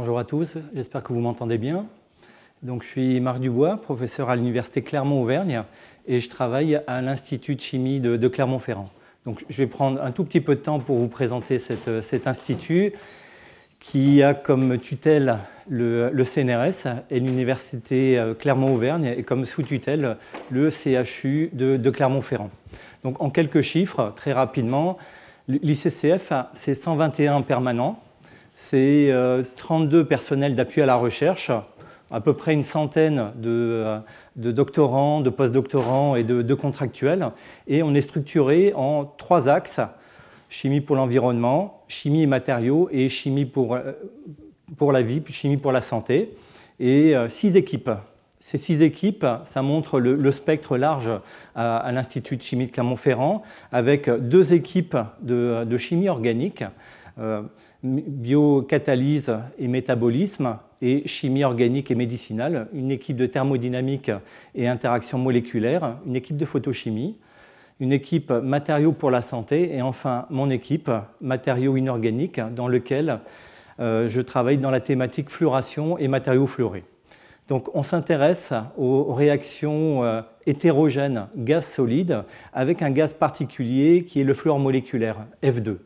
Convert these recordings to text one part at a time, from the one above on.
Bonjour à tous, j'espère que vous m'entendez bien. Donc, je suis Marc Dubois, professeur à l'Université Clermont-Auvergne et je travaille à l'Institut de chimie de, Clermont-Ferrand. Donc, je vais prendre un tout petit peu de temps pour vous présenter cet institut qui a comme tutelle le, CNRS et l'Université euh, Clermont-Auvergne et comme sous-tutelle le CHU de, Clermont-Ferrand. Donc, en quelques chiffres, très rapidement, l'ICCF, c'est 121 permanents c'est 32 euh, personnels d'appui à la recherche, à peu près une centaine de, euh, doctorants, de postdoctorants et de, contractuels. Et on est structuré en trois axes, chimie pour l'environnement, chimie et matériaux et chimie pour, euh, la vie, chimie pour la santé, et six équipes. Ces six équipes, ça montre le, spectre large à, l'Institut de chimie de Clermont-Ferrand, avec deux équipes de chimie organique, euh, biocatalyse et métabolisme, et chimie organique et médicinale, une équipe de thermodynamique et interaction moléculaire, une équipe de photochimie, une équipe matériaux pour la santé, et enfin mon équipe matériaux inorganiques, dans lequel euh, je travaille dans la thématique fluoration et matériaux fluorés. Donc on s'intéresse aux réactions euh, hétérogènes gaz solide avec un gaz particulier qui est le fluor moléculaire F2.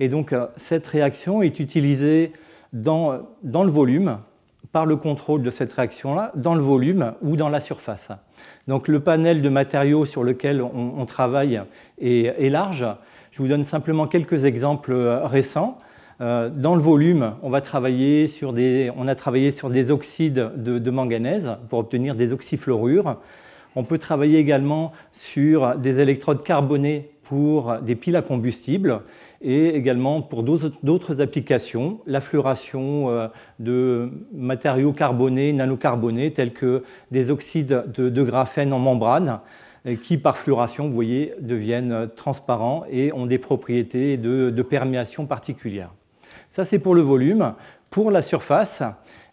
Et donc euh, cette réaction est utilisée dans, le volume, par le contrôle de cette réaction-là, dans le volume ou dans la surface. Donc le panel de matériaux sur lequel on, travaille est, large. Je vous donne simplement quelques exemples euh, récents. Euh, dans le volume, on, va travailler sur des, on a travaillé sur des oxydes de, de manganèse pour obtenir des oxyfluorures. On peut travailler également sur des électrodes carbonées pour des piles à combustible et également pour d'autres applications, La fluoration euh, de matériaux carbonés, nanocarbonés, tels que des oxydes de, graphène en membrane, euh, qui par fluoration, vous voyez, deviennent euh, transparents et ont des propriétés de, de perméation particulières. Ça, c'est pour le volume. Pour la surface,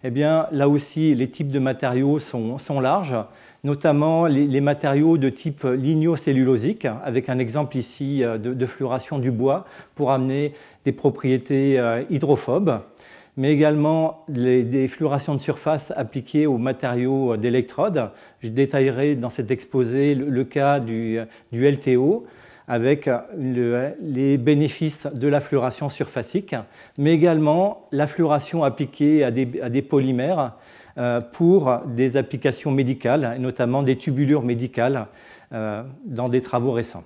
eh bien, là aussi, les types de matériaux sont, sont larges notamment les, matériaux de type lignocellulosique, avec un exemple ici euh, de, fluoration du bois pour amener des propriétés euh, hydrophobes, mais également des fluorations de surface appliquées aux matériaux euh, d'électrode. Je détaillerai dans cet exposé le, cas du LTO avec euh, les bénéfices de l'affluoration surfacique, mais également l'affluoration appliquée à des, polymères euh, pour des applications médicales, notamment des tubulures médicales euh, dans des travaux récents.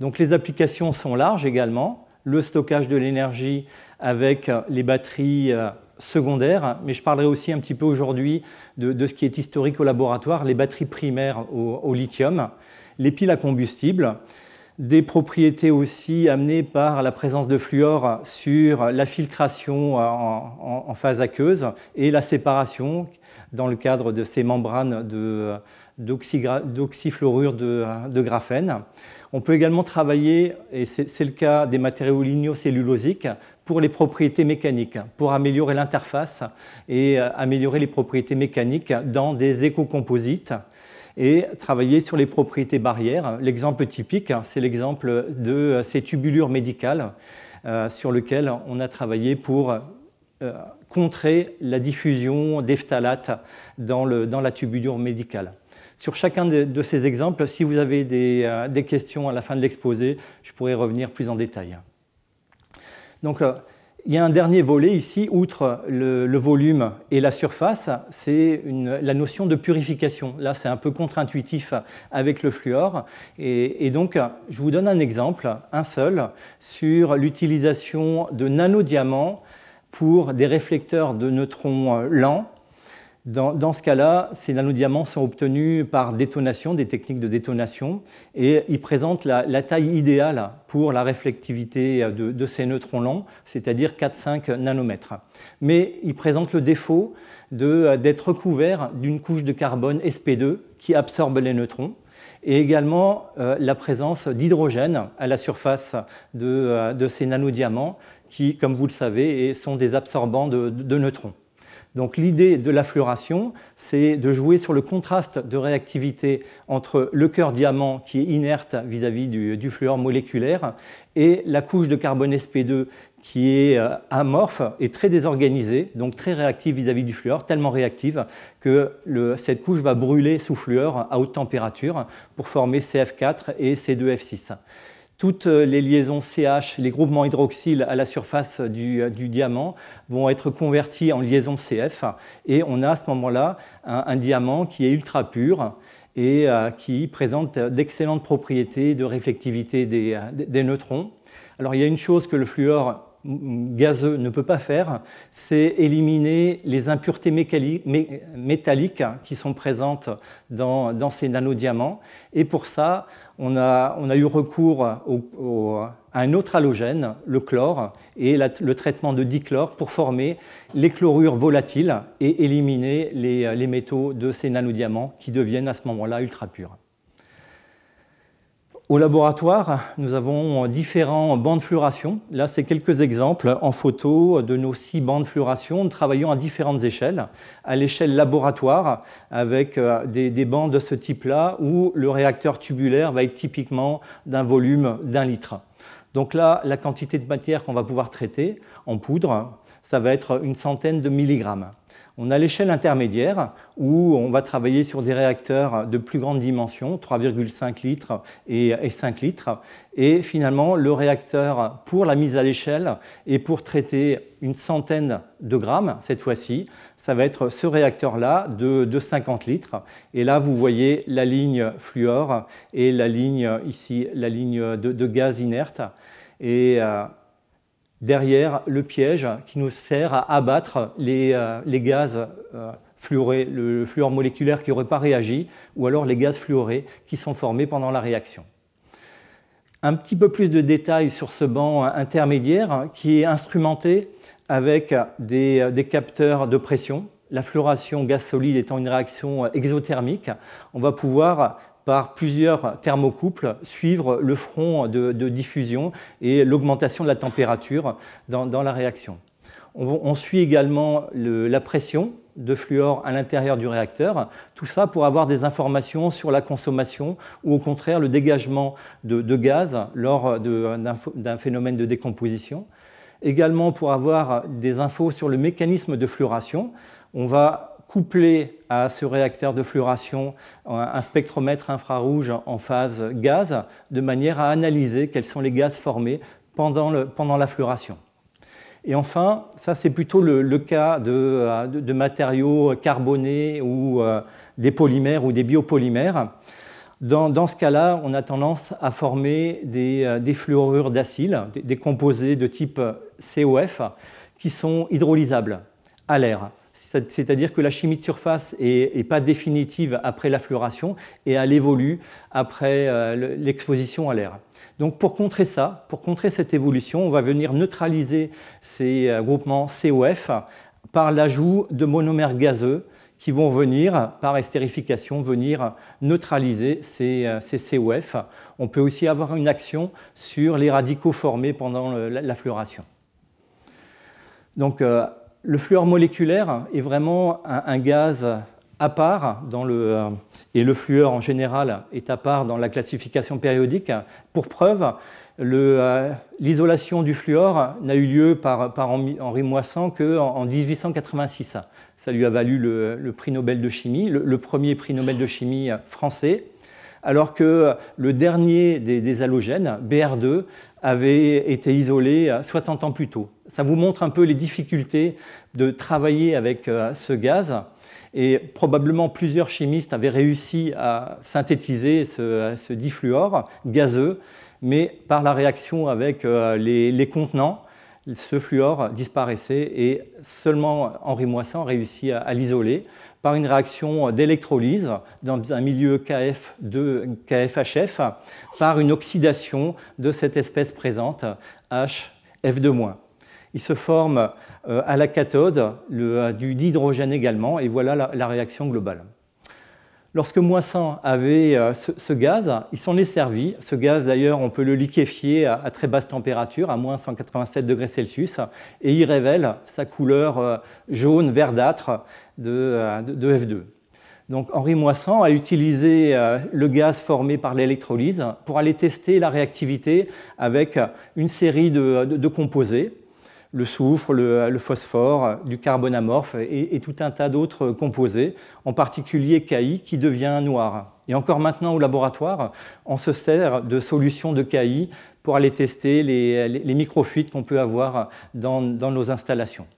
Donc les applications sont larges également, le stockage de l'énergie avec les batteries secondaires, mais je parlerai aussi un petit peu aujourd'hui de, ce qui est historique au laboratoire, les batteries primaires au lithium, les piles à combustible, des propriétés aussi amenées par la présence de fluor sur la filtration euh, en, phase aqueuse et la séparation dans le cadre de ces membranes d'oxyfluorure de, de, graphène. On peut également travailler, et c'est le cas des matériaux lignocellulosiques, pour les propriétés mécaniques, pour améliorer l'interface et euh, améliorer les propriétés mécaniques dans des éco-composites et travailler sur les propriétés barrières. L'exemple typique, hein, c'est l'exemple de euh, ces tubulures médicales euh, sur lesquelles on a travaillé pour euh, contrer la diffusion d'ephtalates dans, la tubulure médicale. Sur chacun de, ces exemples, si vous avez des, des questions à la fin de l'exposé, je pourrai revenir plus en détail. Donc, il y a un dernier volet ici, outre le, volume et la surface, c'est la notion de purification. Là, c'est un peu contre-intuitif avec le fluor. et, donc, je vous donne un exemple, un seul, sur l'utilisation de nanodiamants pour des réflecteurs de neutrons lents dans, ce cas-là, ces nanodiamants sont obtenus par détonation, des techniques de détonation, et ils présentent la, taille idéale pour la réflectivité euh, de, ces neutrons lents, c'est-à-dire 4-5 nanomètres. Mais ils présentent le défaut euh, d'être recouverts d'une couche de carbone sp2 qui absorbe les neutrons et également euh, la présence d'hydrogène à la surface de, ces nanodiamants qui, comme vous le savez, sont des absorbants de neutrons. Donc l'idée de la fluoration, c'est de jouer sur le contraste de réactivité entre le cœur diamant qui est inerte vis-à-vis du, fluor moléculaire et la couche de carbone sp2 qui est euh, amorphe et très désorganisée, donc très réactive vis-à-vis du fluor, tellement réactive que cette couche va brûler sous fluor à haute température pour former CF4 et C2F6. Toutes euh, les liaisons CH, les groupements hydroxyles à la surface du, euh, diamant vont être convertis en liaisons CF et on a à ce moment-là un, diamant qui est ultra pur et euh, qui présente d'excellentes propriétés de réflectivité des, des, neutrons. Alors il y a une chose que le fluor gazeux ne peut pas faire, c'est éliminer les impuretés métalliques qui sont présentes dans, ces nanodiamants. Et pour ça, on a, eu recours à un autre halogène, le chlore, et le traitement de dichlore pour former les chlorures volatiles et éliminer les, les métaux de ces nanodiamants qui deviennent à ce moment-là ultra purs. Au laboratoire, nous avons différents bancs de fluoration. Là, c'est quelques exemples en photo de nos six bancs de fluoration. Nous travaillons à différentes échelles. À l'échelle laboratoire, avec euh, des, bandes bancs de ce type-là, où le réacteur tubulaire va être typiquement d'un volume d'un litre. Donc là, la quantité de matière qu'on va pouvoir traiter en poudre, ça va être une centaine de milligrammes. On a l'échelle intermédiaire où on va travailler sur des réacteurs de plus grande dimension, 3,5 litres et 5 litres. Et finalement, le réacteur pour la mise à l'échelle et pour traiter une centaine de grammes cette fois-ci, ça va être ce réacteur-là de, 50 litres. Et là, vous voyez la ligne fluor et la ligne ici, la ligne de, gaz inerte. Euh, derrière le piège qui nous sert à abattre les, euh, gaz euh, fluorés, le fluor moléculaire qui n'aurait pas réagi, ou alors les gaz fluorés qui sont formés pendant la réaction. Un petit peu plus de détails sur ce banc intermédiaire qui est instrumenté avec des, des capteurs de pression. La fluoration gaz solide étant une réaction exothermique, on va pouvoir par plusieurs thermocouples, suivre le front de, diffusion et l'augmentation de la température dans, la réaction. On, suit également la pression de fluor à l'intérieur du réacteur, tout ça pour avoir des informations sur la consommation ou au contraire le dégagement de, de gaz lors d'un phénomène de décomposition. Également pour avoir des infos sur le mécanisme de fluoration, on va coupler à ce réacteur de fluoration un spectromètre infrarouge en phase gaz, de manière à analyser quels sont les gaz formés pendant, la fluoration. Et enfin, ça c'est plutôt le, cas de, matériaux carbonés ou euh, des polymères ou des biopolymères. Dans, ce cas-là, on a tendance à former des, euh, fluorures d'acyle, des composés de type COF, qui sont hydrolysables à l'air c'est-à-dire que la chimie de surface n'est pas définitive après la fluoration et elle évolue après euh, l'exposition à l'air. Donc pour contrer ça, pour contrer cette évolution, on va venir neutraliser ces euh, groupements COF par l'ajout de monomères gazeux qui vont venir, par estérification, venir neutraliser ces, euh, ces COF. On peut aussi avoir une action sur les radicaux formés pendant l'affluoration. Donc, le fluor moléculaire est vraiment un, gaz à part dans le, euh, et le fluor en général est à part dans la classification périodique. Pour preuve, euh, l'isolation du fluor n'a eu lieu par, Henri Moissan qu'en en 1886. Ça lui a valu le, prix Nobel de chimie, le, premier prix Nobel de chimie français alors que le dernier des, halogènes, BR2, avait été isolé 60 euh, ans plus tôt. Ça vous montre un peu les difficultés de travailler avec euh, ce gaz. Et probablement plusieurs chimistes avaient réussi à synthétiser ce, euh, ce difluor gazeux, mais par la réaction avec les contenants, ce fluor disparaissait et seulement Henri Moissan réussit à, l'isoler par une réaction d'électrolyse dans un milieu KF2, KFHF, par une oxydation de cette espèce présente, HF2-. Il se forme euh, à la cathode le, euh, du hydrogène également, et voilà la réaction globale. Lorsque Moissan avait euh, ce, gaz, il s'en est servi. Ce gaz, d'ailleurs, on peut le liquéfier à, très basse température, à moins 187 degrés Celsius, et il révèle sa couleur euh, jaune verdâtre de, euh, F2. Donc Henri Moissan a utilisé le gaz formé par l'électrolyse pour aller tester la réactivité avec une série de composés le soufre, le, phosphore, du carbone amorphe et, tout un tas d'autres composés, en particulier KI qui devient noir. Et encore maintenant au laboratoire, on se sert de solutions de CAI pour aller tester les, les, microfuites qu'on peut avoir dans, nos installations.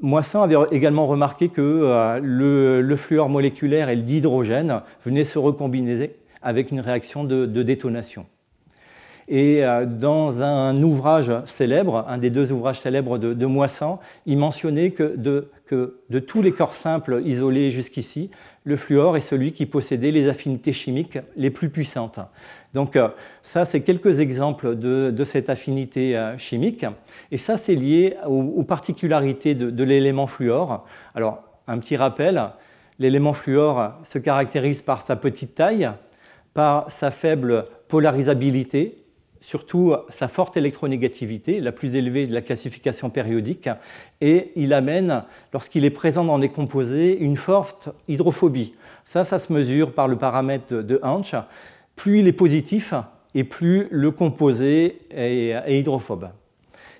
Moissan avait également remarqué que euh, le, fluor moléculaire et l'hydrogène venaient se recombiner avec une réaction de détonation. Et euh, dans un ouvrage célèbre, un des deux ouvrages célèbres de, Moissan, il mentionnait que de, tous les corps simples isolés jusqu'ici, le fluor est celui qui possédait les affinités chimiques les plus puissantes. Donc euh, ça, c'est quelques exemples de, cette affinité euh, chimique. Et ça, c'est lié aux, particularités de l'élément fluor. Alors, un petit rappel, l'élément fluor se caractérise par sa petite taille, par sa faible polarisabilité, surtout sa forte électronégativité, la plus élevée de la classification périodique, et il amène, lorsqu'il est présent dans les composés, une forte hydrophobie. Ça, ça se mesure par le paramètre de Hunch. Plus il est positif, et plus le composé est, hydrophobe.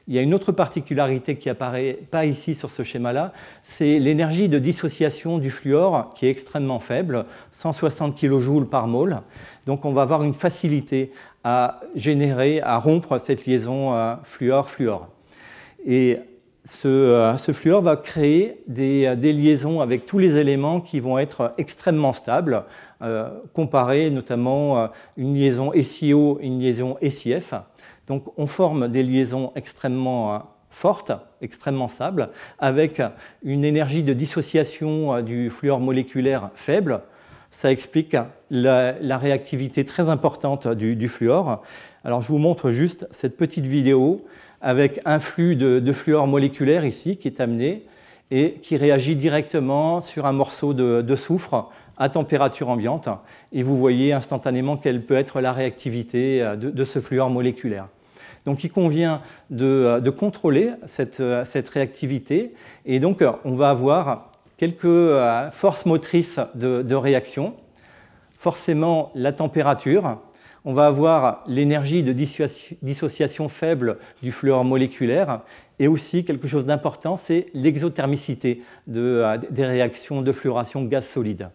Il y a une autre particularité qui apparaît pas ici sur ce schéma-là, c'est l'énergie de dissociation du fluor qui est extrêmement faible, 160 kJ par mole. Donc on va avoir une facilité à générer, à rompre cette liaison euh, fluor-fluor. Et euh, ce, fluor va créer euh, des, liaisons avec tous les éléments qui vont être extrêmement stables, euh, notamment une liaison SIO et une liaison SIF. Donc on forme des liaisons extrêmement fortes, extrêmement stables, avec une énergie de dissociation du fluor moléculaire faible. Ça explique la, réactivité très importante du, fluor. Alors je vous montre juste cette petite vidéo avec un flux de, fluor moléculaire ici qui est amené et qui réagit directement sur un morceau de, soufre à température ambiante. Et vous voyez instantanément quelle peut être la réactivité euh, de, ce fluor moléculaire. Donc il convient de, euh, contrôler euh, cette, réactivité. Et donc on va avoir quelques forces motrices de réaction forcément la température, on va avoir l'énergie de dissociation faible du fluor moléculaire et aussi quelque chose d'important, c'est l'exothermicité euh, des réactions de fluoration gaz solide.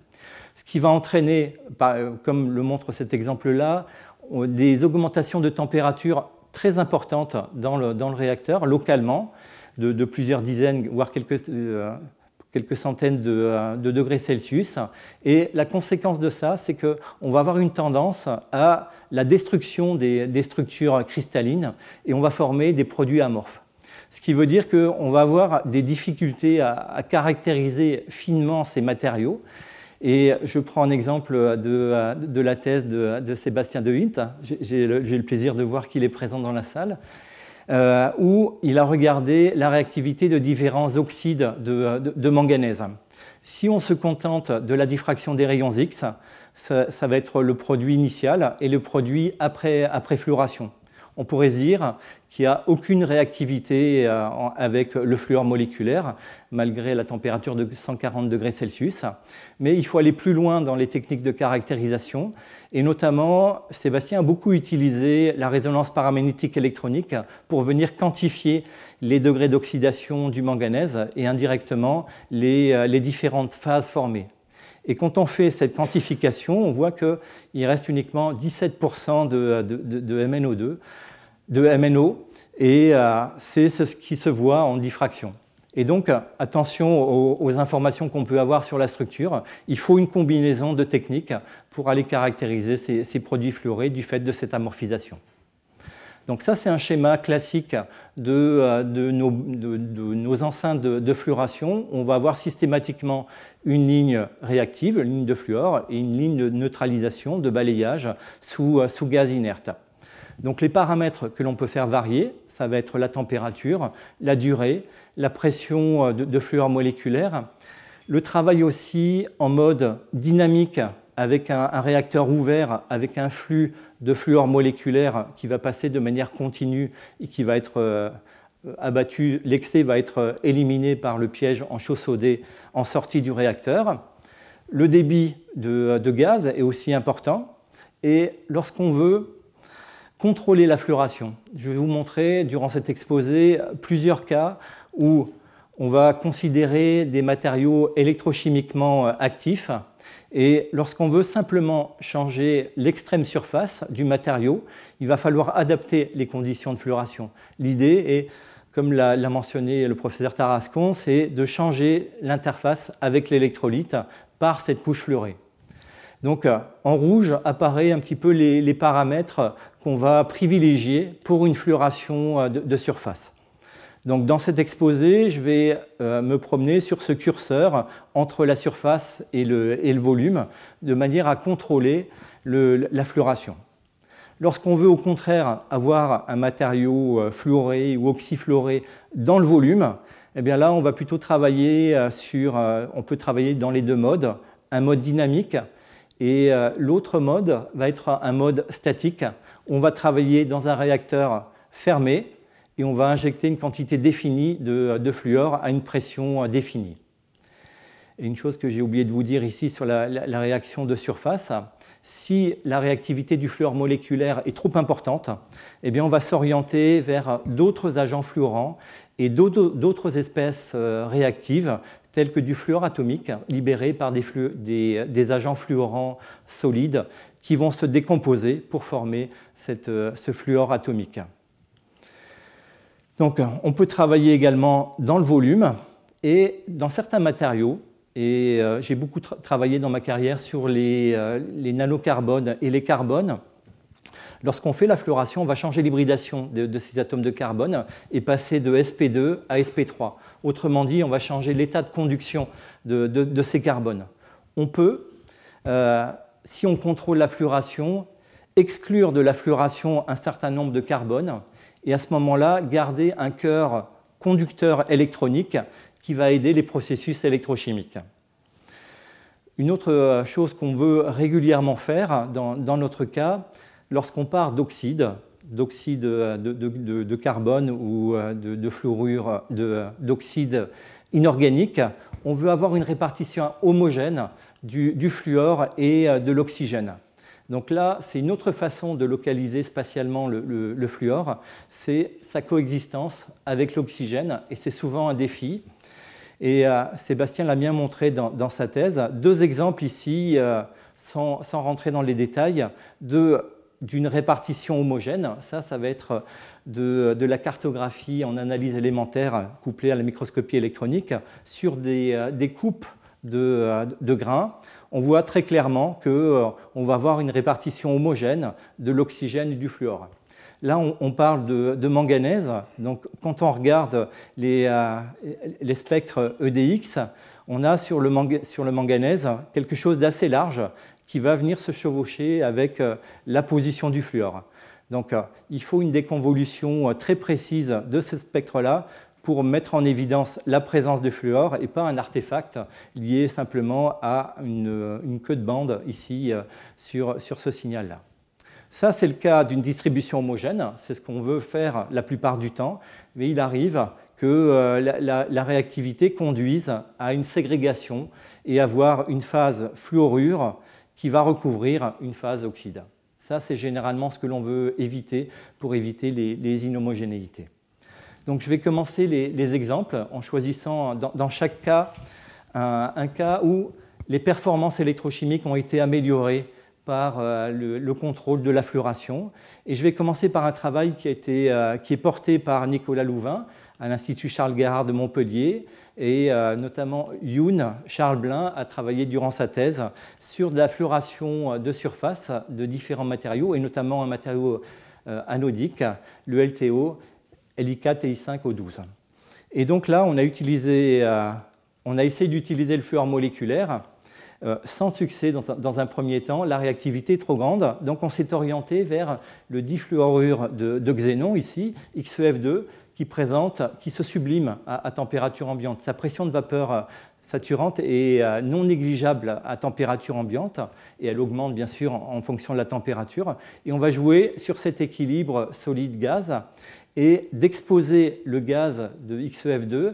Ce qui va entraîner, euh, comme le montre cet exemple-là, des augmentations de température très importantes dans le, réacteur, localement, de, plusieurs dizaines, voire quelques, euh, quelques centaines euh, de, degrés Celsius. Et la conséquence de ça, c'est qu'on va avoir une tendance à la destruction des, structures cristallines et on va former des produits amorphes. Ce qui veut dire qu'on va avoir des difficultés à, caractériser finement ces matériaux. Et je prends un exemple de, la thèse de, Sébastien De J'ai le, le plaisir de voir qu'il est présent dans la salle euh, où il a regardé la réactivité de différents oxydes de, manganèse. Si on se contente de la diffraction des rayons X, ça, va être le produit initial et le produit après, après fluoration on pourrait dire qu'il n'y a aucune réactivité euh, avec le fluor moléculaire, malgré la température de 140 degrés Celsius. Mais il faut aller plus loin dans les techniques de caractérisation. Et notamment, Sébastien a beaucoup utilisé la résonance paramagnétique électronique pour venir quantifier les degrés d'oxydation du manganèse et indirectement les euh, différentes phases formées. Et quand on fait cette quantification, on voit qu'il reste uniquement 17% de, MNO2, de MNO, et euh, c'est ce qui se voit en diffraction. Et donc, attention aux, informations qu'on peut avoir sur la structure. Il faut une combinaison de techniques pour aller caractériser ces, ces produits fluorés du fait de cette amorphisation. Donc ça, c'est un schéma classique de, euh, nos, enceintes de, fluoration. On va avoir systématiquement une ligne réactive, une ligne de fluor, et une ligne de neutralisation, de balayage sous, euh, gaz inerte. Donc les paramètres que l'on peut faire varier, ça va être la température, la durée, la pression euh, de, de fluor moléculaire, le travail aussi en mode dynamique avec un, réacteur ouvert, avec un flux de fluor moléculaire qui va passer de manière continue et qui va être euh, abattu, l'excès va être éliminé par le piège en chaud en sortie du réacteur. Le débit de, de gaz est aussi important. Et lorsqu'on veut contrôler la fluoration, je vais vous montrer durant cet exposé plusieurs cas où on va considérer des matériaux électrochimiquement euh, actifs et lorsqu'on veut simplement changer l'extrême surface du matériau, il va falloir adapter les conditions de fluoration. L'idée est, comme l'a mentionné le professeur Tarascon, c'est de changer l'interface avec l'électrolyte par cette couche fluorée. Donc euh, en rouge apparaît un petit peu les, paramètres qu'on va privilégier pour une fluoration euh, de surface. Donc dans cet exposé, je vais euh, me promener sur ce curseur entre la surface et le, volume, de manière à contrôler la fluoration. Lorsqu'on veut au contraire avoir un matériau euh, fluoré ou oxyfluoré dans le volume, eh bien là on va plutôt travailler euh, sur, on peut travailler dans les deux modes, un mode dynamique et l'autre mode va être un mode statique. On va travailler dans un réacteur fermé et on va injecter une quantité définie de, fluor à une pression définie. Et une chose que j'ai oublié de vous dire ici sur la, réaction de surface, si la réactivité du fluor moléculaire est trop importante, eh bien on va s'orienter vers d'autres agents fluorants et d'autres espèces euh, réactives, telles que du fluor atomique, libéré par des, agents fluorants solides qui vont se décomposer pour former euh, ce fluor atomique. Donc on peut travailler également dans le volume et dans certains matériaux. Et euh, j'ai beaucoup travaillé dans ma carrière sur euh, les, nanocarbones et les carbones. Lorsqu'on fait la fluoration, on va changer l'hybridation de, ces atomes de carbone et passer de sp2 à sp3. Autrement dit, on va changer l'état de conduction de, ces carbones. On peut, euh, si on contrôle la fluoration, exclure de la fluoration un certain nombre de carbones et à ce moment-là, garder un cœur conducteur électronique qui va aider les processus électrochimiques. Une autre euh, chose qu'on veut régulièrement faire dans, notre cas, lorsqu'on part d'oxyde, d'oxyde euh, de, carbone ou euh, de, fluorure d'oxyde inorganique, on veut avoir une répartition homogène du fluor et de l'oxygène. Donc là, c'est une autre façon de localiser spatialement le, fluor, c'est sa coexistence avec l'oxygène, et c'est souvent un défi. Et euh, Sébastien l'a bien montré dans, sa thèse. Deux exemples ici, euh, sans, rentrer dans les détails, d'une répartition homogène. Ça, ça va être de, la cartographie en analyse élémentaire couplée à la microscopie électronique sur des, euh, coupes de grains on voit très clairement qu'on euh, va avoir une répartition homogène de l'oxygène et du fluor. Là, on, parle de, manganèse. Donc, quand on regarde les, euh, spectres EDX, on a sur le, manganèse quelque chose d'assez large qui va venir se chevaucher avec euh, la position du fluor. Donc, il faut une déconvolution très précise de ce spectre-là pour mettre en évidence la présence de fluor et pas un artefact lié simplement à une, queue de bande ici euh, sur, ce signal-là. Ça, c'est le cas d'une distribution homogène, c'est ce qu'on veut faire la plupart du temps, mais il arrive que euh, la, réactivité conduise à une ségrégation et avoir une phase fluorure qui va recouvrir une phase oxyde. Ça, c'est généralement ce que l'on veut éviter pour éviter les, les inhomogénéités je vais commencer les, exemples en choisissant dans, chaque cas un, cas où les performances électrochimiques ont été améliorées par euh, le, contrôle de la Et je vais commencer par un travail euh, qui, est porté par Nicolas Louvain à l'Institut Charles Garrard de Montpellier, et euh, notamment Youn, Charles Blin, a travaillé durant sa thèse sur de fluoration de surface de différents matériaux, et notamment un matériau anodique, le LTO, et i 5 au 12 Et donc là, on a, utilisé, euh, on a essayé d'utiliser le fluor moléculaire. Euh, sans succès dans un, premier temps, la réactivité est trop grande, donc on s'est orienté vers le difluorure de, xénon ici, XEF2, qui présente, qui se sublime à, température ambiante. Sa pression de vapeur euh, saturante est non négligeable à température ambiante, et elle augmente bien sûr en fonction de la température. Et on va jouer sur cet équilibre solide-gaz, et d'exposer le gaz de XEF2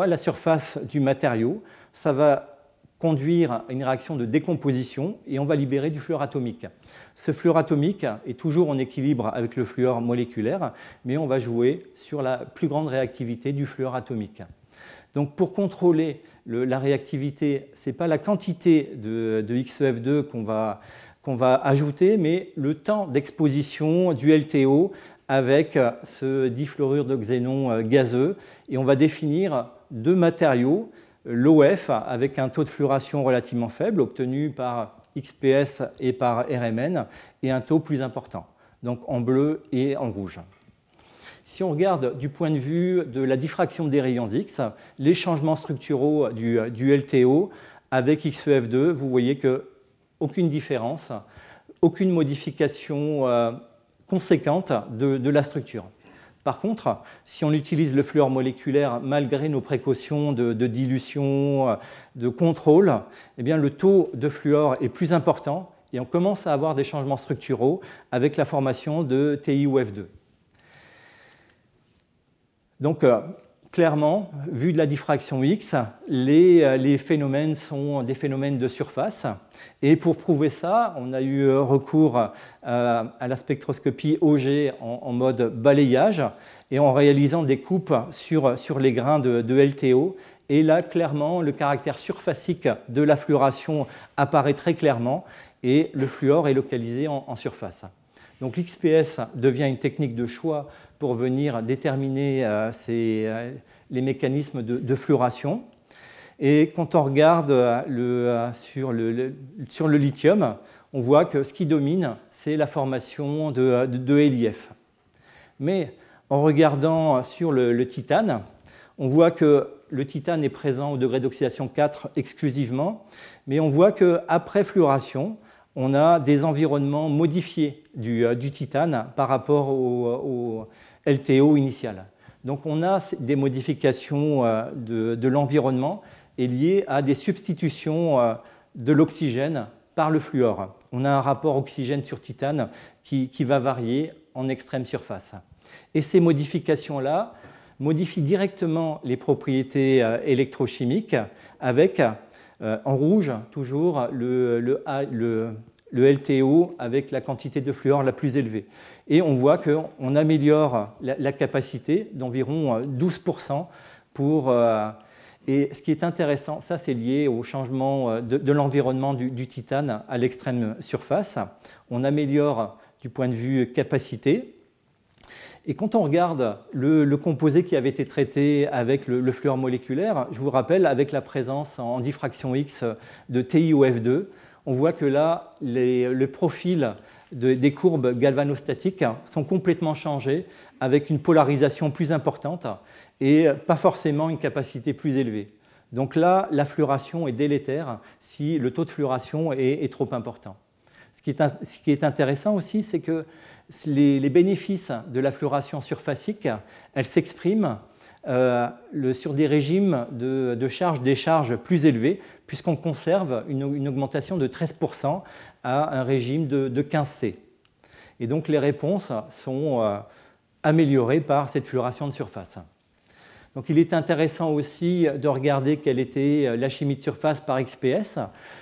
à la surface du matériau. Ça va conduire à une réaction de décomposition et on va libérer du fluor atomique. Ce fluor atomique est toujours en équilibre avec le fluor moléculaire, mais on va jouer sur la plus grande réactivité du fluor atomique. Donc pour contrôler la réactivité, ce n'est pas la quantité de, de XEF2 qu'on va, qu'on va ajouter, mais le temps d'exposition du LTO avec euh, ce difluorure de xénon euh, gazeux. Et on va définir deux matériaux, l'OF avec un taux de fluoration relativement faible obtenu par XPS et par RMN, et un taux plus important, donc en bleu et en rouge. Si on regarde du point de vue de la diffraction des rayons X, les changements structuraux du, euh, du LTO avec XEF2, vous voyez que aucune différence, aucune modification conséquente de, la structure. Par contre, si on utilise le fluor moléculaire malgré nos précautions de, dilution, de contrôle, eh bien le taux de fluor est plus important et on commence à avoir des changements structuraux avec la formation de Ti ou f 2 Donc, euh, clairement, vu de la diffraction X, euh, les, phénomènes sont des phénomènes de surface. Et pour prouver ça, on a eu euh, recours euh, à, la spectroscopie OG en, mode balayage et en réalisant des coupes sur, les grains de, LTO. Et là, clairement, le caractère surfacique de la fluoration apparaît très clairement et le fluor est localisé en, en surface. Donc l'XPS devient une technique de choix pour venir déterminer euh, euh, les mécanismes de, fluoration. Et quand on regarde euh, sur, le, lithium, on voit que ce qui domine, c'est la formation de, de, LIF. Mais en regardant sur le, titane, on voit que le titane est présent au degré d'oxydation 4 exclusivement, mais on voit qu'après fluoration, on a des environnements modifiés du, euh, titane par rapport au, euh, LTO initial. Donc on a des modifications euh, de, l'environnement liées à des substitutions de l'oxygène par le fluor. On a un rapport oxygène sur titane qui va varier en extrême surface. Et ces modifications-là modifient directement les propriétés électrochimiques avec euh, en rouge, toujours, le, LTO avec la quantité de fluor la plus élevée. Et on voit qu'on améliore la, capacité d'environ 12% euh, pour... Euh, et ce qui est intéressant, ça c'est lié au changement de, l'environnement du, titane à l'extrême surface. On améliore du point de vue capacité, et quand on regarde le, composé qui avait été traité avec le, fluor moléculaire, je vous rappelle, avec la présence en diffraction X de TiOF2, on voit que là, les, le profil des courbes galvanostatiques sont complètement changés, avec une polarisation plus importante et pas forcément une capacité plus élevée. Donc là, la fluoration est délétère si le taux de fluoration est, trop important. Ce ce qui est intéressant aussi, c'est que les, bénéfices de la fluoration surfacique, s'expriment euh, sur des régimes de, de charge charges plus élevées, puisqu'on conserve une, augmentation de 13% à un régime de, 15C. Et donc les réponses sont euh, améliorées par cette fluoration de surface. Donc il est intéressant aussi de regarder quelle était euh, la chimie de surface par XPS.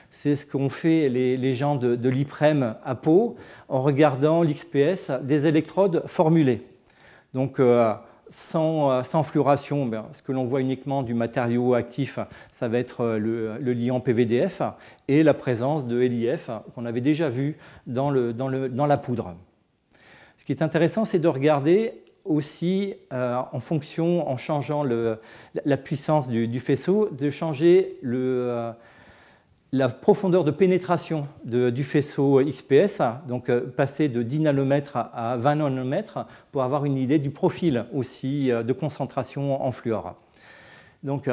C'est ce qu'ont fait les, gens de, l'IPREM à Pau en regardant l'XPS des électrodes formulées. Donc euh, euh, sans, fluoration, ben, ce que l'on voit uniquement du matériau actif, ça va être le, liant PVDF et la présence de LIF qu'on avait déjà vu dans la poudre. Ce qui est intéressant, c'est de regarder aussi, euh, en fonction, en changeant la puissance du, faisceau, de changer euh, la profondeur de pénétration du faisceau XPS, donc euh, passer de 10 nanomètres à 20 nanomètres, pour avoir une idée du profil aussi de concentration en fluor. Donc,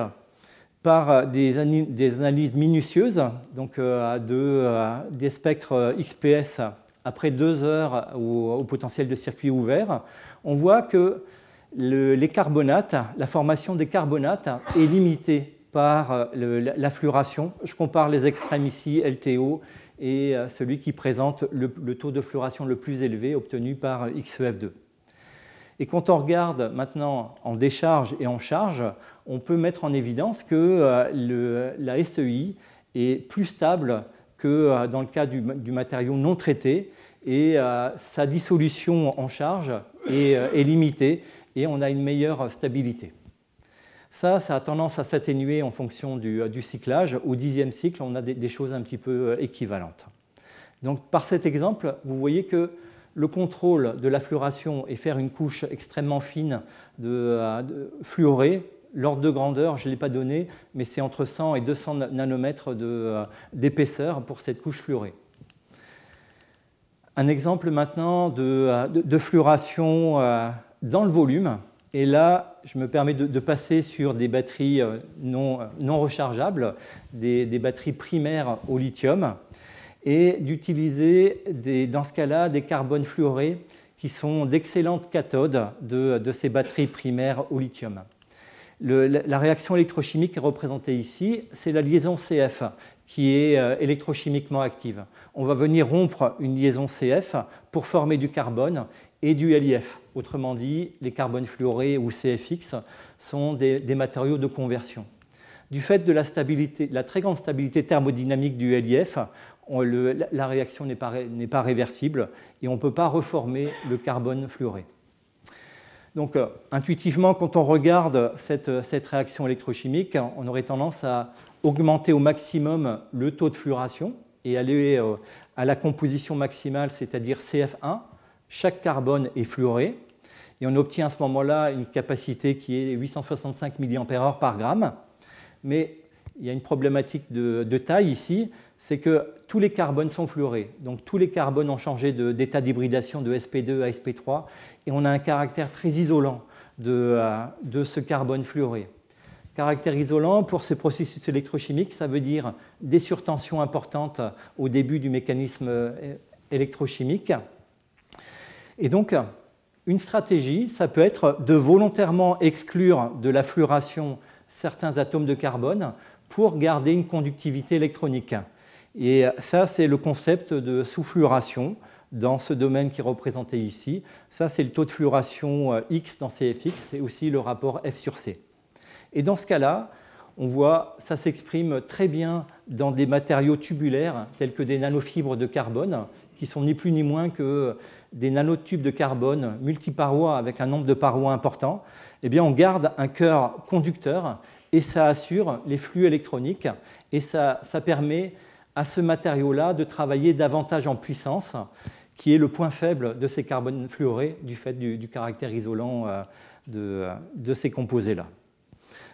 par des, analyses minutieuses donc, des spectres XPS après deux heures au, potentiel de circuit ouvert, on voit que les carbonates, la formation des carbonates est limitée par euh, la fluoration. Je compare les extrêmes ici, LTO, et euh, celui qui présente le, taux de fluoration le plus élevé obtenu par euh, XEF2. Et quand on regarde maintenant en décharge et en charge, on peut mettre en évidence que la SEI est plus stable que euh, dans le cas du, matériau non traité, et euh, sa dissolution en charge euh, est, limitée, et on a une meilleure stabilité. Ça, ça a tendance à s'atténuer en fonction du, cyclage. Au dixième cycle, on a des, choses un petit peu équivalentes. Donc par cet exemple, vous voyez que le contrôle de la fluoration et faire une couche extrêmement fine de, de l'ordre de grandeur, je ne l'ai pas donné, mais c'est entre 100 et 200 nanomètres euh, d'épaisseur pour cette couche fluorée. Un exemple maintenant de, euh, fluoration euh, dans le volume. Et là, je me permets de, passer sur des batteries non, rechargeables, des, batteries primaires au lithium, et d'utiliser, dans ce cas-là, des carbones fluorés qui sont d'excellentes cathodes de ces batteries primaires au lithium la réaction électrochimique est représentée ici, c'est la liaison CF qui est euh, électrochimiquement active. On va venir rompre une liaison CF pour former du carbone et du LIF. Autrement dit, les carbones fluorés ou CFX sont des, matériaux de conversion. Du fait de la, très grande stabilité thermodynamique du LIF, la réaction n'est pas réversible et on ne peut pas reformer le carbone fluoré. Donc euh, intuitivement, quand on regarde euh, cette, réaction électrochimique, on aurait tendance à augmenter au maximum le taux de fluoration et aller euh, à la composition maximale, c'est-à-dire CF1. Chaque carbone est fluoré et on obtient à ce moment-là une capacité qui est 865 mAh par gramme. Mais il y a une problématique de, taille ici, c'est que tous les carbones sont fluorés. Donc tous les carbones ont changé d'état d'hybridation de sp2 à sp3 et on a un caractère très isolant de, euh, ce carbone fluoré. Caractère isolant pour ce processus électrochimique, ça veut dire des surtensions importantes au début du mécanisme euh, électrochimique. Et donc, une stratégie, ça peut être de volontairement exclure de la fluoration certains atomes de carbone pour garder une conductivité électronique. Et ça, c'est le concept de souffluration dans ce domaine qui est représenté ici. Ça, c'est le taux de fluoration euh, X dans CFX et aussi le rapport F sur C. Et dans ce cas-là, on voit, ça s'exprime très bien dans des matériaux tubulaires tels que des nanofibres de carbone, qui sont ni plus ni moins que des nanotubes de carbone multiparois avec un nombre de parois important. Eh bien, on garde un cœur conducteur et ça assure les flux électroniques, et ça, ça permet à ce matériau-là de travailler davantage en puissance, qui est le point faible de ces carbones fluorés du fait du, caractère isolant euh, de, euh, de ces composés-là.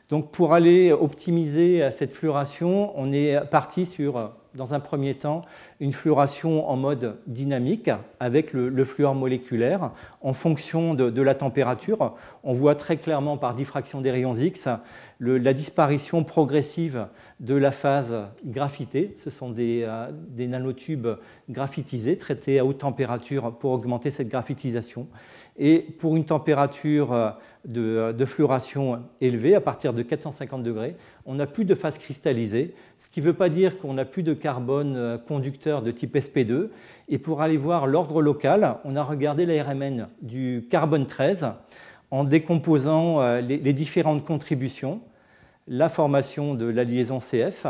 Donc pour aller optimiser euh, cette fluoration, on est parti sur dans un premier temps, une fluoration en mode dynamique avec le, fluor moléculaire en fonction de, la température. On voit très clairement par diffraction des rayons X la disparition progressive de la phase graphitée. Ce sont des, euh, des nanotubes graphitisés, traités à haute température pour augmenter cette graphitisation. Et pour une température euh, euh, de, fluoration élevée, à partir de 450 degrés, on n'a plus de phase cristallisée, ce qui ne veut pas dire qu'on n'a plus de carbone euh, conducteur de type SP2. Et pour aller voir l'ordre local, on a regardé la RMN du carbone 13 en décomposant les, différentes contributions, la formation de la liaison CF,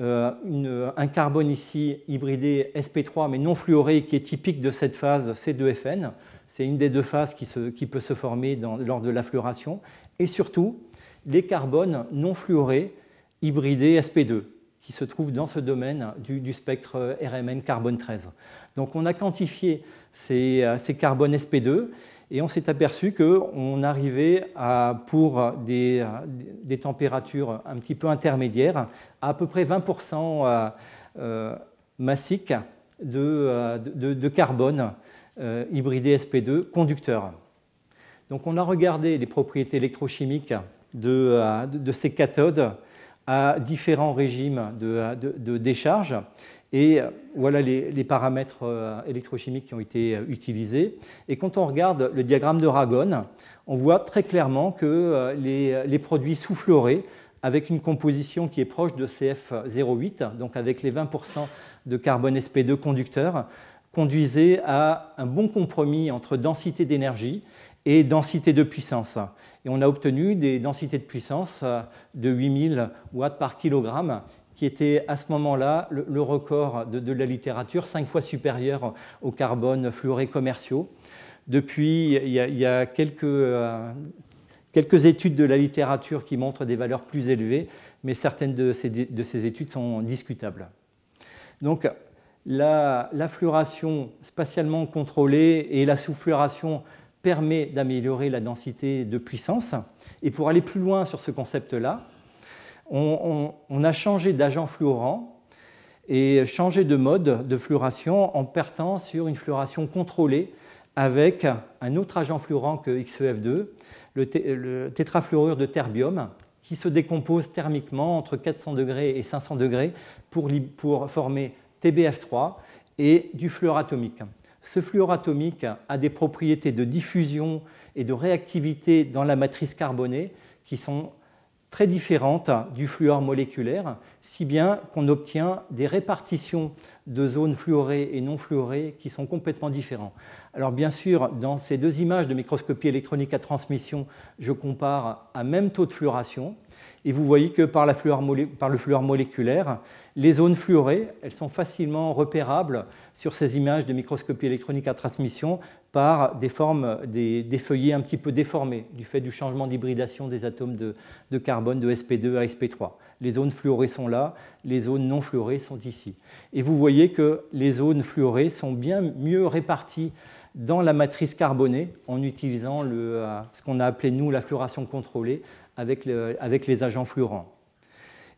un carbone ici hybridé SP3 mais non fluoré qui est typique de cette phase C2FN. C'est une des deux phases qui, peut se former lors de la fluoration. Et surtout, les carbones non fluorés hybridés SP2 qui se trouvent dans ce domaine du, spectre RMN carbone 13. Donc on a quantifié ces, carbones SP2 et on s'est aperçu qu'on arrivait à, pour des, températures un petit peu intermédiaires à à peu près 20% euh, euh, massique euh, de, carbone euh, SP2 conducteur. Donc on a regardé les propriétés électrochimiques de, euh, ces cathodes à différents régimes de, euh, décharge. Et euh, voilà les, paramètres électrochimiques qui ont été utilisés. Et quand on regarde le diagramme de Ragon, on voit très clairement que les, produits soufflorés avec une composition qui est proche de CF08, donc avec les 20% de carbone SP2 conducteur, conduisait à un bon compromis entre densité d'énergie et densité de puissance. Et on a obtenu des densités de puissance euh, de 8000 watts par kilogramme, qui était à ce moment-là le, record de, la littérature, cinq fois supérieur aux carbone fluorés commerciaux. Depuis, il y a, quelques, euh, quelques, études de la littérature qui montrent des valeurs plus élevées, mais certaines de ces, de ces études sont discutables. Donc, la, fluoration spatialement contrôlée et la sous-fluoration permet d'améliorer la densité de puissance. Et pour aller plus loin sur ce concept-là, on, a changé d'agent fluorant et changé de mode de fluoration en partant sur une fluoration contrôlée avec un autre agent fluorant que XEF2, le, tétrafluorure de terbium, qui se décompose thermiquement entre 400 degrés et 500 degrés pour, pour former TBF3 et du fluor atomique. Ce fluor atomique a des propriétés de diffusion et de réactivité dans la matrice carbonée qui sont très différentes du fluor moléculaire, si bien qu'on obtient des répartitions de zones fluorées et non fluorées qui sont complètement différentes. Alors bien sûr, dans ces deux images de microscopie électronique à transmission, je compare un même taux de fluoration. Et vous voyez que par, le fluor moléculaire, les zones fluorées, elles sont facilement repérables sur ces images de microscopie électronique à transmission par des formes, des, feuillets un petit peu déformés du fait du changement d'hybridation des atomes de, de carbone de sp2 à sp3. Les zones fluorées sont là, les zones non fluorées sont ici. Et vous voyez que les zones fluorées sont bien mieux réparties dans la matrice carbonée en utilisant euh, ce qu'on a appelé, nous, la fluoration contrôlée avec, les agents fluorants.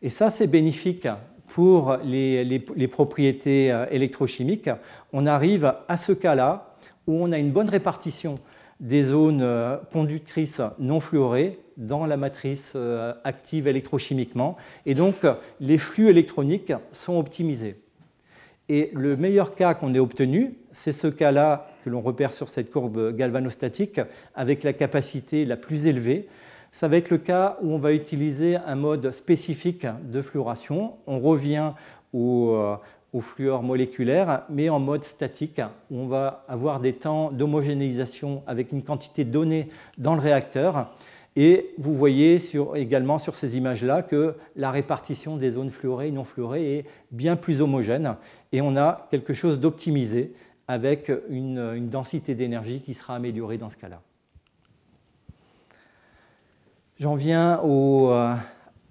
Et ça, c'est bénéfique pour les, les, propriétés euh, électrochimiques. On arrive à ce cas-là où on a une bonne répartition des zones euh, conductrices non fluorées dans la matrice active électrochimiquement. Et donc, les flux électroniques sont optimisés. Et le meilleur cas qu'on ait obtenu, c'est ce cas-là que l'on repère sur cette courbe galvanostatique avec la capacité la plus élevée. Ça va être le cas où on va utiliser un mode spécifique de fluoration. On revient au, euh, fluor moléculaire, mais en mode statique, où on va avoir des temps d'homogénéisation avec une quantité donnée dans le réacteur. Et vous voyez également sur ces images-là que la répartition des zones fluorées et non fluorées est bien plus homogène et on a quelque chose d'optimisé avec une, densité d'énergie qui sera améliorée dans ce cas-là. J'en viens euh,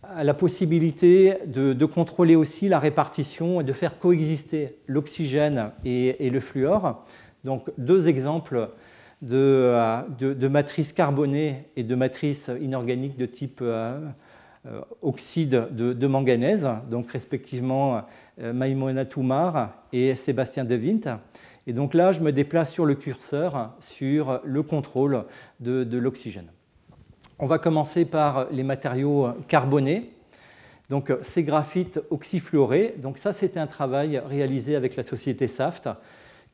à la possibilité de, contrôler aussi la répartition et de faire coexister l'oxygène et, le fluor. Donc deux exemples euh, de, matrices carbonées et de matrices inorganiques de type euh, euh, oxyde de, manganèse, donc respectivement Maimona Toumar et Sébastien Devint. Et donc là, je me déplace sur le curseur, sur le contrôle de, de l'oxygène. On va commencer par les matériaux carbonés. Donc ces graphites oxyfluorés, donc ça c'était un travail réalisé avec la société SAFT,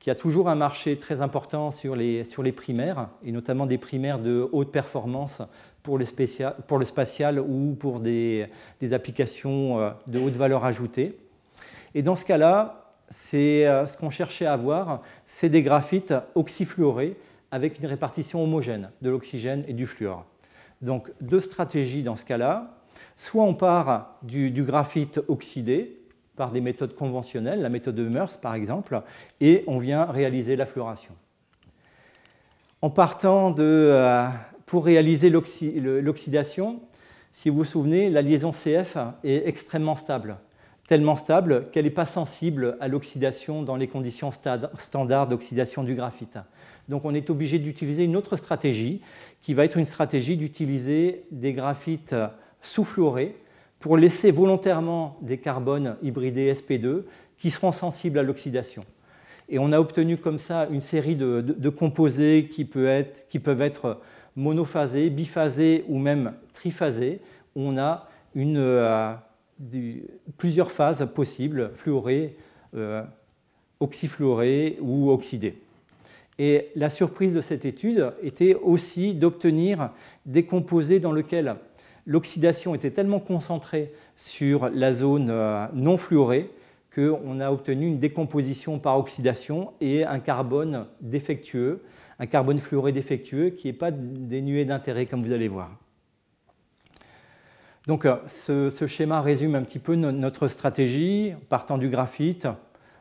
qui a toujours un marché très important sur les, primaires, et notamment des primaires de haute performance pour le, spatial ou pour des, applications euh, de haute valeur ajoutée. Et dans ce cas-là, c'est euh, ce qu'on cherchait à voir c'est des graphites oxyfluorés avec une répartition homogène de l'oxygène et du fluor. Donc deux stratégies dans ce cas-là. Soit on part du graphite oxydé, par des méthodes conventionnelles, la méthode de Meurs par exemple, et on vient réaliser la fluoration. En partant de, euh, pour réaliser l'oxydation, si vous vous souvenez, la liaison CF est extrêmement stable, tellement stable qu'elle n'est pas sensible à l'oxydation dans les conditions standards d'oxydation du graphite. Donc on est obligé d'utiliser une autre stratégie qui va être une stratégie d'utiliser des graphites sous sous-fluorés pour laisser volontairement des carbones hybridés sp2 qui seront sensibles à l'oxydation. Et on a obtenu comme ça une série de, composés qui, peuvent être monophasés, biphasés ou même triphasés. On a euh, plusieurs phases possibles, fluorées, euh, oxyfluorées ou oxydées. Et la surprise de cette étude était aussi d'obtenir des composés dans lesquels l'oxydation était tellement concentrée sur la zone euh, non fluorée qu'on a obtenu une décomposition par oxydation et un carbone défectueux, un carbone fluoré défectueux qui n'est pas dénué d'intérêt comme vous allez voir. Donc euh, ce, schéma résume un petit peu notre stratégie, partant du graphite,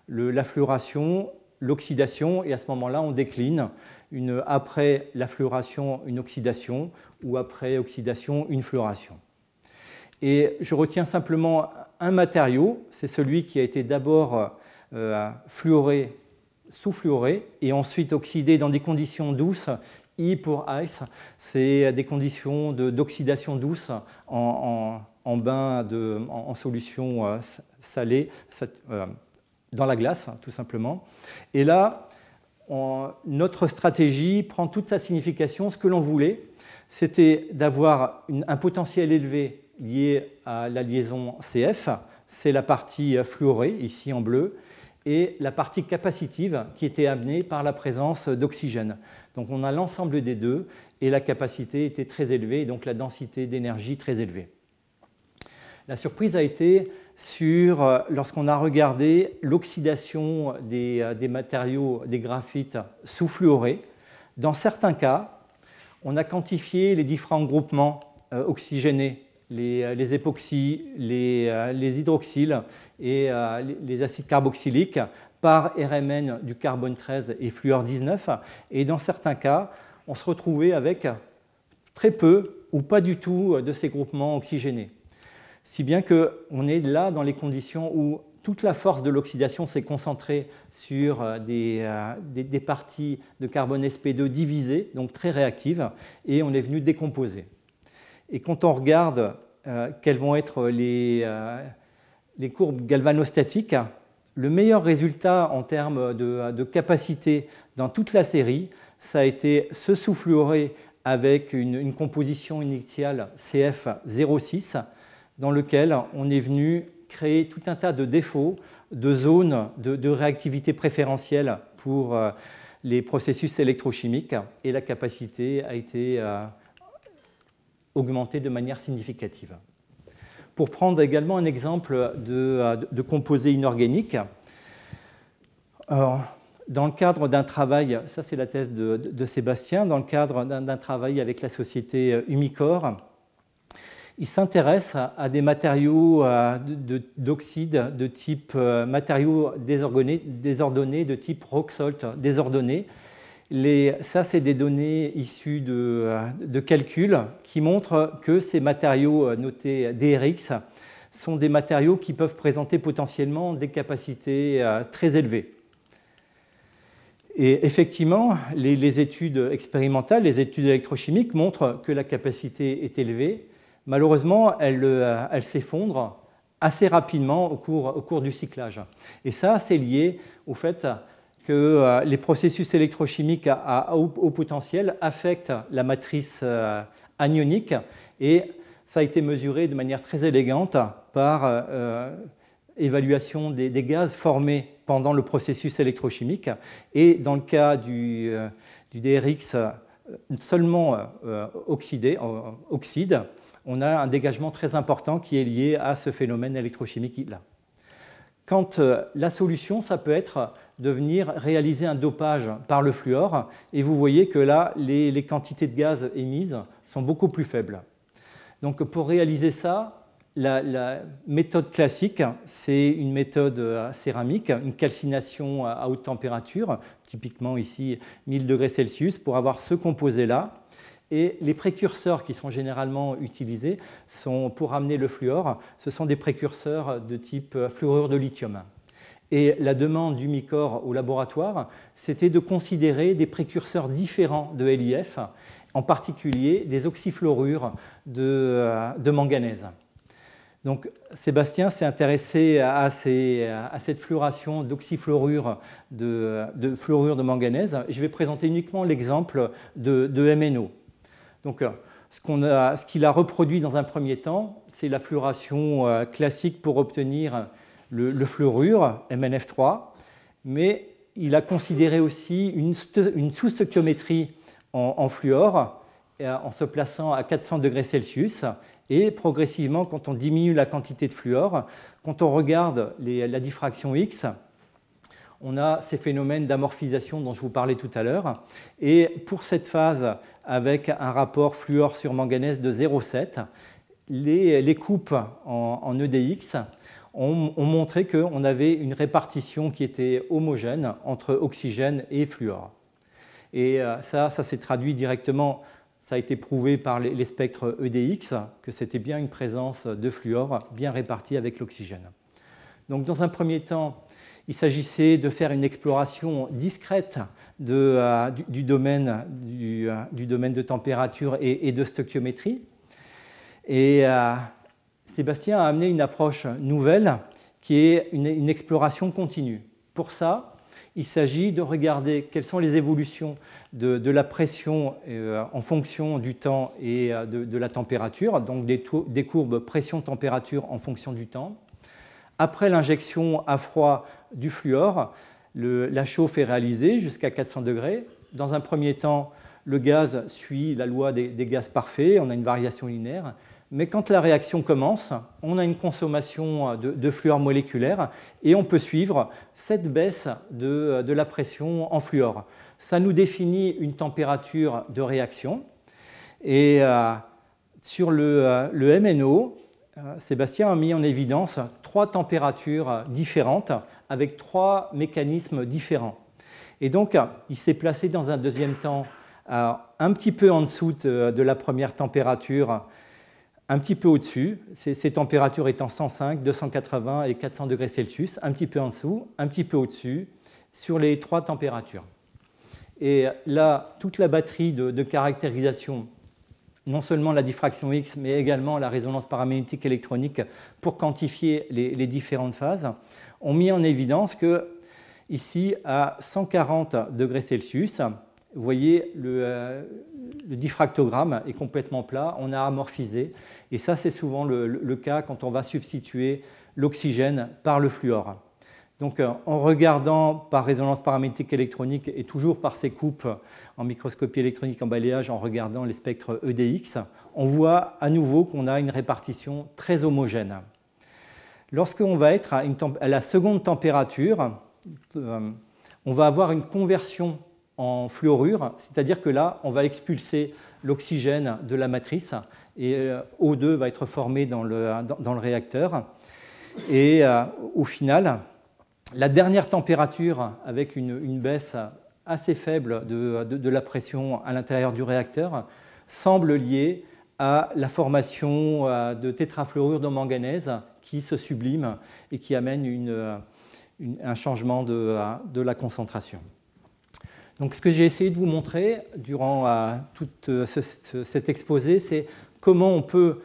la fluoration, l'oxydation, et à ce moment-là on décline une, après la fluoration, une oxydation, ou après oxydation, une fluoration. Et je retiens simplement un matériau, c'est celui qui a été d'abord euh, fluoré, sous-fluoré, et ensuite oxydé dans des conditions douces. I pour ice, c'est des conditions d'oxydation douce en, bain, de, en, solution euh, salée, euh, dans la glace, hein, tout simplement. Et là, notre stratégie prend toute sa signification. Ce que l'on voulait, c'était d'avoir un potentiel élevé lié à la liaison CF, c'est la partie euh, fluorée, ici en bleu, et la partie capacitive qui était amenée par la présence d'oxygène. Donc on a l'ensemble des deux, et la capacité était très élevée, donc la densité d'énergie très élevée. La surprise a été sur, euh, lorsqu'on a regardé l'oxydation des, euh, matériaux, des graphites sous fluoré, Dans certains cas, on a quantifié les différents groupements euh, oxygénés, les, les les, hydroxyles et les acides carboxyliques par RMN du carbone 13 et fluor 19. Et dans certains cas, on se retrouvait avec très peu ou pas du tout de ces groupements oxygénés si bien qu'on est là dans les conditions où toute la force de l'oxydation s'est concentrée sur euh, euh, des, parties de carbone sp2 divisées, donc très réactives, et on est venu décomposer. Et quand on regarde euh, quelles vont être les, courbes galvanostatiques, le meilleur résultat en termes de, capacité dans toute la série, ça a été ce souffleuré avec une composition initiale CF06 dans lequel on est venu créer tout un tas de défauts, de zones de, réactivité préférentielle pour euh, les processus électrochimiques et la capacité a été euh, augmentée de manière significative. Pour prendre également un exemple de, euh, composés inorganiques, dans le cadre d'un travail, ça c'est la thèse de, Sébastien, dans le cadre d'un travail avec la société Umicore, il s'intéresse à, des matériaux euh, d'oxyde de, type euh, matériaux désordonnés, de type rock salt désordonnés. Les, ça, c'est des données issues de, euh, calculs qui montrent que ces matériaux notés DRX sont des matériaux qui peuvent présenter potentiellement des capacités très élevées. Et effectivement, les études expérimentales, les études électrochimiques montrent que la capacité est élevée, malheureusement, euh, elle, s'effondre assez rapidement au cours, du cyclage. Et ça, c'est lié au fait que euh, les processus électrochimiques à, haut, potentiel affectent la matrice euh, anionique et ça a été mesuré de manière très élégante par évaluation des, gaz formés pendant le processus électrochimique. Et dans le cas du, DRX seulement oxydé, oxyde, on a un dégagement très important qui est lié à ce phénomène électrochimique-là. Quand euh, la solution, ça peut être de venir réaliser un dopage par le fluor, et vous voyez que là, les, quantités de gaz émises sont beaucoup plus faibles. Donc pour réaliser ça, la, la méthode classique, c'est une méthode euh, céramique, une calcination à haute température, typiquement ici 1000 degrés Celsius, pour avoir ce composé-là et les précurseurs qui sont généralement utilisés sont, pour amener le fluor, ce sont des précurseurs de type fluorure de lithium. Et la demande du MICOR au laboratoire, c'était de considérer des précurseurs différents de LIF, en particulier des oxyfluorures euh, de, manganèse. Donc Sébastien s'est intéressé à, ces, cette fluoration d'oxyfluorures de, de manganèse. Je vais présenter uniquement l'exemple de MNO. Donc, euh, ce qu'il a, reproduit dans un premier temps, c'est la fluoration euh, classique pour obtenir le, fluorure, MNF3, mais il a considéré aussi une, sous-stoichiométrie en, fluor euh, en se plaçant à 400 degrés Celsius. Et progressivement, quand on diminue la quantité de fluor, quand on regarde la diffraction X, on a ces phénomènes d'amorphisation dont je vous parlais tout à l'heure. Et pour cette phase, avec un rapport fluor sur manganèse de 0,7, les, coupes en, EDX e ont, montré qu'on avait une répartition qui était homogène entre oxygène et fluor. Et euh, ça, ça s'est traduit directement, ça a été prouvé par les, les spectres EDX, que c'était bien une présence de fluor bien répartie avec l'oxygène. Donc dans un premier temps, il s'agissait de faire une exploration discrète euh, du, domaine, euh, du, domaine, de température et, de stoichiométrie. Et euh, Sébastien a amené une approche nouvelle qui est une, exploration continue. Pour ça, il s'agit de regarder quelles sont les évolutions de, la pression en fonction du temps et de, la température, donc des, des courbes pression-température en fonction du temps. Après l'injection à froid, du fluor. la chauffe est réalisée jusqu'à 400 degrés. Dans un premier temps, le gaz suit la loi des, gaz parfaits, on a une variation linéaire. Mais quand la réaction commence, on a une consommation de, fluor moléculaire et on peut suivre cette baisse de, la pression en fluor. Ça nous définit une température de réaction. Et euh, sur le, MNO, euh, Sébastien a mis en évidence trois températures différentes avec trois mécanismes différents. Et donc, il s'est placé dans un deuxième temps euh, un petit peu en dessous de la première température, un petit peu au-dessus, ces températures étant 105, 280 et 400 degrés Celsius, un petit peu en dessous, un petit peu au-dessus, sur les trois températures. Et là, toute la batterie de, caractérisation, non seulement la diffraction X, mais également la résonance paramagnétique électronique pour quantifier les différentes phases ont mis en évidence que ici à 140 degrés Celsius, vous voyez euh, le, diffractogramme est complètement plat, on a amorphisé, et ça c'est souvent le, cas quand on va substituer l'oxygène par le fluor. Donc euh, en regardant par résonance paramétrique électronique et toujours par ces coupes en microscopie électronique en balayage, en regardant les spectres EDX, on voit à nouveau qu'on a une répartition très homogène. Lorsqu'on va être à, la seconde température, euh, on va avoir une conversion en fluorure, c'est-à-dire que là, on va expulser l'oxygène de la matrice et euh, O2 va être formé dans le, réacteur. Et euh, au final, la dernière température, avec une, baisse assez faible de, de la pression à l'intérieur du réacteur, semble liée à la formation de tétrafluorure de manganèse qui se sublime et qui amène un changement de, la concentration. Donc ce que j'ai essayé de vous montrer durant euh, tout euh, cet exposé, c'est comment on peut,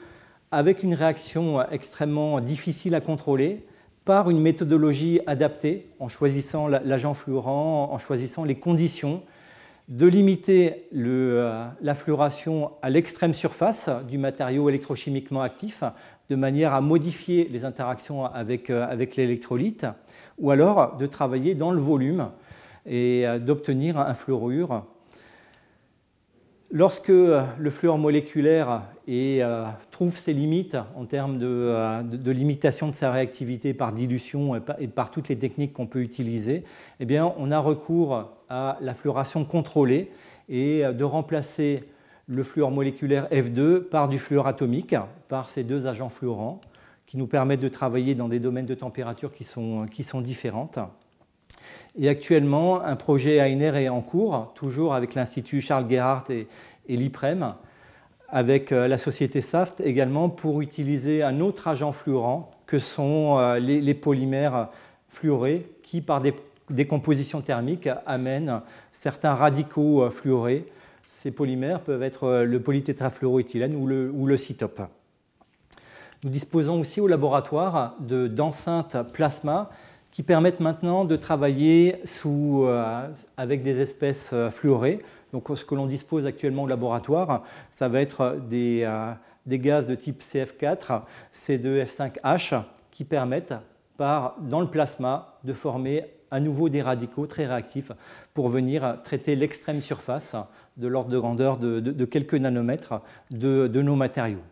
avec une réaction extrêmement difficile à contrôler, par une méthodologie adaptée, en choisissant l'agent fluorant, en choisissant les conditions de limiter euh, fluoration à l'extrême surface du matériau électrochimiquement actif, de manière à modifier les interactions avec, euh, l'électrolyte, ou alors de travailler dans le volume et euh, d'obtenir un fluorure. Lorsque le fluor moléculaire trouve ses limites en termes de, limitation de sa réactivité par dilution et par, toutes les techniques qu'on peut utiliser, eh bien, on a recours la fluoration contrôlée et euh, de remplacer le fluor moléculaire F2 par du fluor atomique, par ces deux agents fluorants qui nous permettent de travailler dans des domaines de température qui sont, euh, qui sont différentes. Et actuellement, un projet ANR est en cours, toujours avec l'Institut Charles Gerhardt et, l'IPREM, avec euh, la société SAFT également, pour utiliser un autre agent fluorant que sont les, les polymères fluorés qui, par des décomposition thermique amène certains radicaux euh, fluorés. Ces polymères peuvent être euh, le polytétrafluoroéthylène ou le, ou CITOP. Nous disposons aussi au laboratoire d'enceintes plasma qui permettent maintenant de travailler sous, euh, avec des espèces fluorées. Donc ce que l'on dispose actuellement au laboratoire, ça va être des, des gaz de type CF4, C2F5H, qui permettent, dans le plasma, de former à nouveau des radicaux très réactifs pour venir traiter l'extrême surface de l'ordre de grandeur de, quelques nanomètres de, nos matériaux.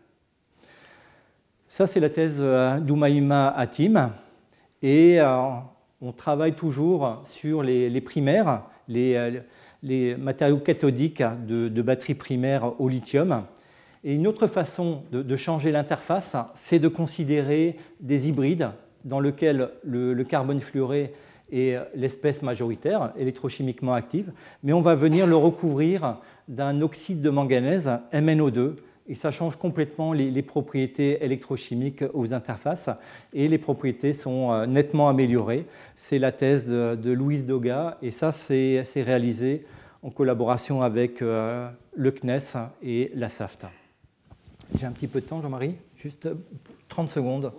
Ça, c'est la thèse euh, d'Umaima Atim. Et euh, on travaille toujours sur les, primaires, euh, les, matériaux cathodiques de, batteries primaires au lithium. Et une autre façon de changer l'interface, c'est de considérer des hybrides dans lesquels le carbone fluoré et euh, l'espèce majoritaire, électrochimiquement active, mais on va venir le recouvrir d'un oxyde de manganèse, MnO2, et ça change complètement les, propriétés électrochimiques aux interfaces, et les propriétés sont euh, nettement améliorées. C'est la thèse de, Louise Doga, et ça, c'est réalisé en collaboration avec euh, le CNES et la SAFTA. J'ai un petit peu de temps, Jean-Marie Juste 30 secondes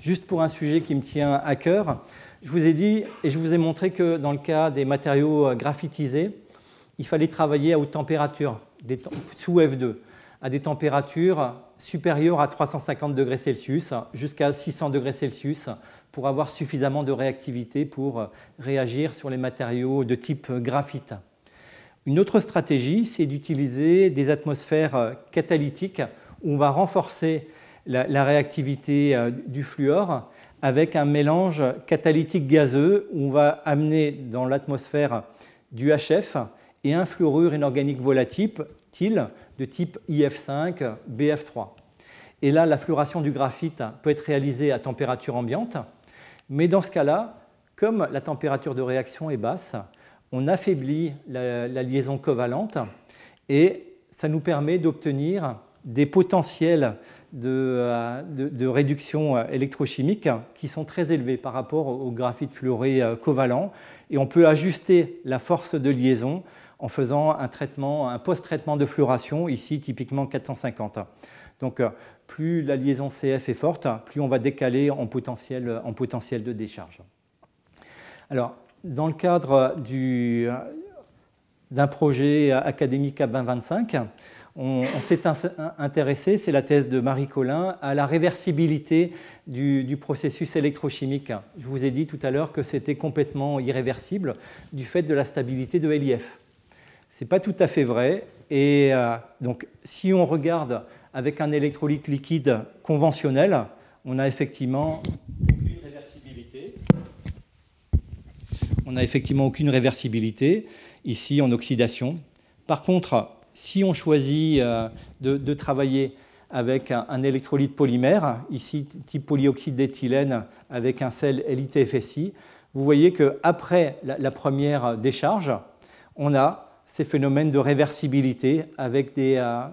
juste pour un sujet qui me tient à cœur. Je vous ai dit et je vous ai montré que dans le cas des matériaux euh, graphitisés, il fallait travailler à haute température, sous F2, à des températures supérieures à 350 degrés Celsius jusqu'à 600 degrés Celsius pour avoir suffisamment de réactivité pour euh, réagir sur les matériaux de type euh, graphite. Une autre stratégie, c'est d'utiliser des atmosphères catalytiques où on va renforcer la, réactivité euh, du fluor avec un mélange catalytique gazeux où on va amener dans l'atmosphère du HF et un fluorure inorganique volatile de type IF5, BF3. Et là, la fluoration du graphite peut être réalisée à température ambiante, mais dans ce cas-là, comme la température de réaction est basse, on affaiblit la liaison covalente et ça nous permet d'obtenir des potentiels euh, de, réduction euh, électrochimique qui sont très élevées par rapport au graphite fluoré euh, covalent. Et on peut ajuster la force de liaison en faisant un traitement, un post-traitement de fluoration, ici typiquement 450. Donc plus la liaison CF est forte, plus on va décaler en potentiel, de décharge. Alors, dans le cadre d'un projet académique à 2025, on, s'est intéressé, c'est la thèse de Marie Collin, à la réversibilité du, processus électrochimique. Je vous ai dit tout à l'heure que c'était complètement irréversible du fait de la stabilité de LIF. Ce n'est pas tout à fait vrai. Et euh, donc, si on regarde avec un électrolyte liquide conventionnel, on a effectivement aucune On a effectivement aucune réversibilité ici en oxydation. Par contre, si on choisit euh, de, travailler avec un, électrolyte polymère, ici type polyoxyde d'éthylène avec un sel LITFSI, vous voyez qu'après la, première décharge, on a ces phénomènes de réversibilité avec euh,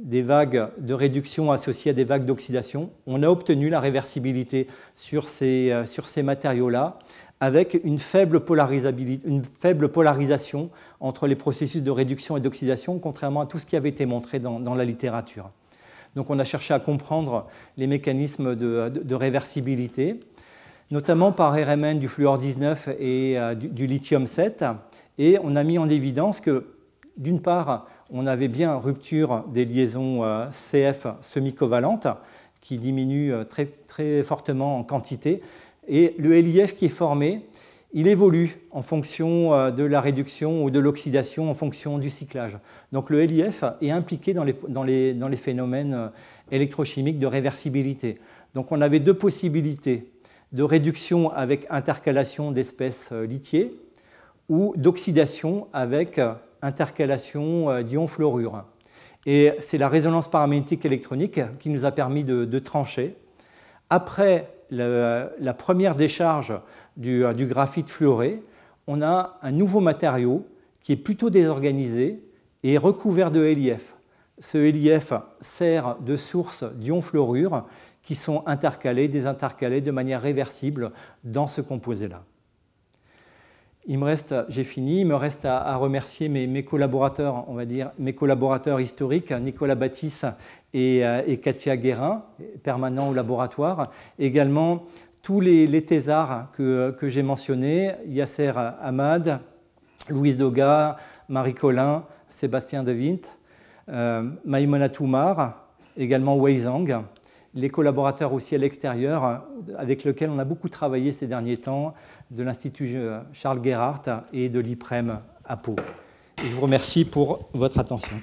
des, vagues de réduction associées à des vagues d'oxydation. On a obtenu la réversibilité sur ces euh, matériaux-là avec une faible, polarisation entre les processus de réduction et d'oxydation, contrairement à tout ce qui avait été montré dans, la littérature. Donc on a cherché à comprendre les mécanismes de, réversibilité, notamment par RMN du fluor 19 et euh, du, lithium 7, et on a mis en évidence que d'une part, on avait bien rupture des liaisons euh, CF semi-covalentes qui diminuent euh, très fortement en quantité et le LIF qui est formé, il évolue en fonction euh, de la réduction ou de l'oxydation, en fonction du cyclage. Donc le LIF est impliqué dans les, dans, les, dans les, phénomènes euh, électrochimiques de réversibilité. Donc on avait deux possibilités, de réduction avec intercalation d'espèces euh, lithiées ou d'oxydation avec intercalation d'ions fluorure. Et c'est la résonance paramagnétique électronique qui nous a permis de, de trancher. Après la, première décharge euh, du, graphite fluoré, on a un nouveau matériau qui est plutôt désorganisé et recouvert de LIF. Ce LIF sert de source d'ions fluorure qui sont intercalés, désintercalés de manière réversible dans ce composé-là. Il me reste, j'ai fini, il me reste à, remercier mes, collaborateurs, on va dire, mes collaborateurs historiques, Nicolas Baptiste euh, et, Katia Guérin, permanents au laboratoire. Également, tous les, thésards que, j'ai mentionnés, Yasser Ahmad, Louise Doga, Marie Collin, Sébastien Devint, euh, Toumar, également Wei Zhang les collaborateurs aussi à l'extérieur, euh, avec lesquels on a beaucoup travaillé ces derniers temps, de l'Institut Charles Gerhardt et de l'IPREM à Pau. je vous remercie pour votre attention.